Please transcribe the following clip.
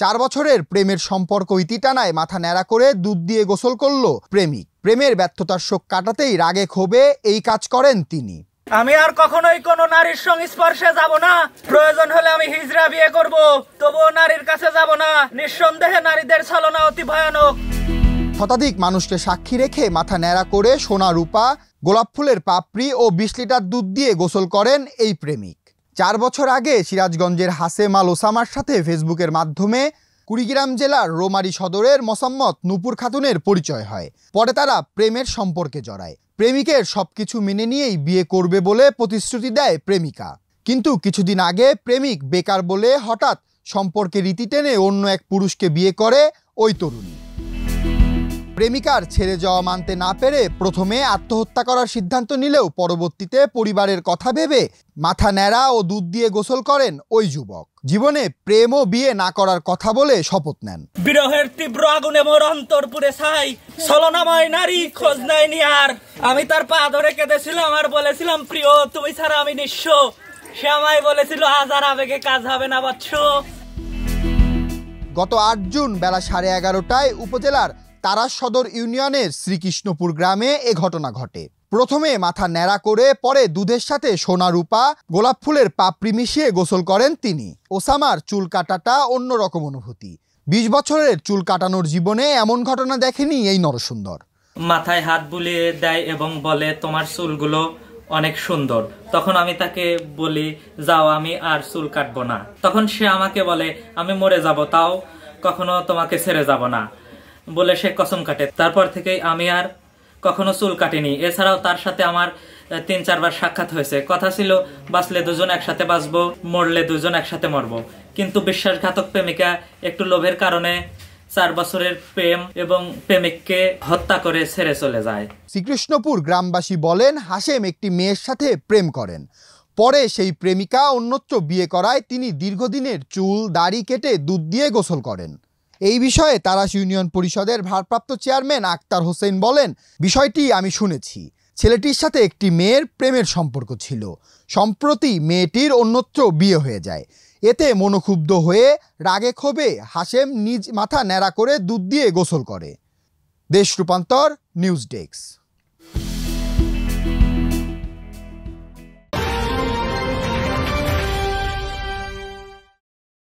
চার বছরের প্রেমের সম্পর্ক ইতিটানায় মাথা ন্যাড়া করে দুধ দিয়ে গোসল করল প্রেমিক প্রেমের ব্যর্থতার শোক কাটাতেই রাগে ক্ষোভে এই কাজ করেন তিনি আমি আর কখনোই কোন নারীর সংস্পর্শে যাব না প্রয়োজন হলে আমি হিজরা বিয়ে করব তবুও নারীর কাছে যাব না নিঃসন্দেহে নারীদের ছলনা অতি ভয়ানক শতাধিক মানুষকে সাক্ষী রেখে মাথা ন্যাড়া করে সোনা রূপা গোলাপ ফুলের পাপড়ি ও বিশ লিটার দুধ দিয়ে গোসল করেন এই প্রেমিক চার বছর আগে সিরাজগঞ্জের হাসেম ওসামার সাথে ফেসবুকের মাধ্যমে কুড়িগ্রাম জেলার রোমারি সদরের মোসাম্মত নুপুর খাতুনের পরিচয় হয় পরে তারা প্রেমের সম্পর্কে জড়ায় প্রেমিকের সবকিছু মেনে নিয়েই বিয়ে করবে বলে প্রতিশ্রুতি দেয় প্রেমিকা কিন্তু কিছুদিন আগে প্রেমিক বেকার বলে হঠাৎ সম্পর্কে রীতি টেনে অন্য এক পুরুষকে বিয়ে করে ওই তরুণী প্রেমিকার ছেড়ে যাওয়া মানতে না পেরে প্রথমে আত্মহত্যা করার সিদ্ধান্ত নিলেও পরবর্তীতে পরিবারের কথা ভেবে মাথা ন্যাড়া ও দুধ দিয়ে গোসল করেন ওই যুবক জীবনে প্রেম ও বিয়ে না করার কথা বলে শপথ নেন বিরহের তীব্র আগুনে মোর অন্তর পুরে ছাই ছলনাময় নারী খোঁজ নেয়নি আর আমি তার পা ধরে কেঁদেছিলাম আর বলেছিলাম প্রিয় তুমি ছাড়া আমি নিঃস্ব সে আমায় বলেছিল আজ আর আবেগে কাজ হবে না বাচ্চ গত আট জুন বেলা সাড়ে এগারোটায় উপজেলার তারা সদর ইউনিয়নের শ্রীকৃষ্ণপুর গ্রামে এ ঘটনা ঘটে প্রথমে মাথা ন্যাড়া করে পরে দুধের সাথে সোনা রূপা গোলাপ ফুলের পাপড়ি মিশিয়ে গোসল করেন তিনি ওসামার চুল কাটাটা অন্যরকম অনুভূতি বিশ বছরের চুল কাটানোর জীবনে এমন ঘটনা দেখেনি এই নরসুন্দর মাথায় হাত বুলিয়ে দেয় এবং বলে তোমার চুলগুলো অনেক সুন্দর তখন আমি তাকে বলি যাও আমি আর চুল কাটবো না তখন সে আমাকে বলে আমি মরে যাব তাও কখনো তোমাকে ছেড়ে যাব না বলে সে কসম কাটে তারপর থেকেই আমি আর কখনো চুল কাটিনি এছাড়াও তার সাথে আমার তিন চারবার সাক্ষাৎ হয়েছে কথা ছিল বাঁচলে দুজন একসাথে বাঁচবো মরলে দুজন একসাথে মরবো কিন্তু বিশ্বাসঘাতক প্রেমিকা একটু লোভের কারণে চার বছরের প্রেম এবং প্রেমিককে হত্যা করে ছেড়ে চলে যায় শ্রীকৃষ্ণপুর গ্রামবাসী বলেন হাসেম একটি মেয়ের সাথে প্রেম করেন পরে সেই প্রেমিকা অন্যত্র বিয়ে করায় তিনি দীর্ঘদিনের চুল দাড়ি কেটে দুধ দিয়ে গোসল করেন এই বিষয়ে তারাশ ইউনিয়ন পরিষদের ভারপ্রাপ্ত চেয়ারম্যান আক্তার হোসেন বলেন বিষয়টি আমি শুনেছি ছেলেটির সাথে একটি মেয়ের প্রেমের সম্পর্ক ছিল সম্প্রতি মেয়েটির অন্যত্র বিয়ে হয়ে যায় এতে মনোক্ষুব্ধ হয়ে রাগে ক্ষোভে হাসেম নিজ মাথা ন্যাড়া করে দুধ দিয়ে গোসল করে দেশ রূপান্তর নিউজ ডেস্ক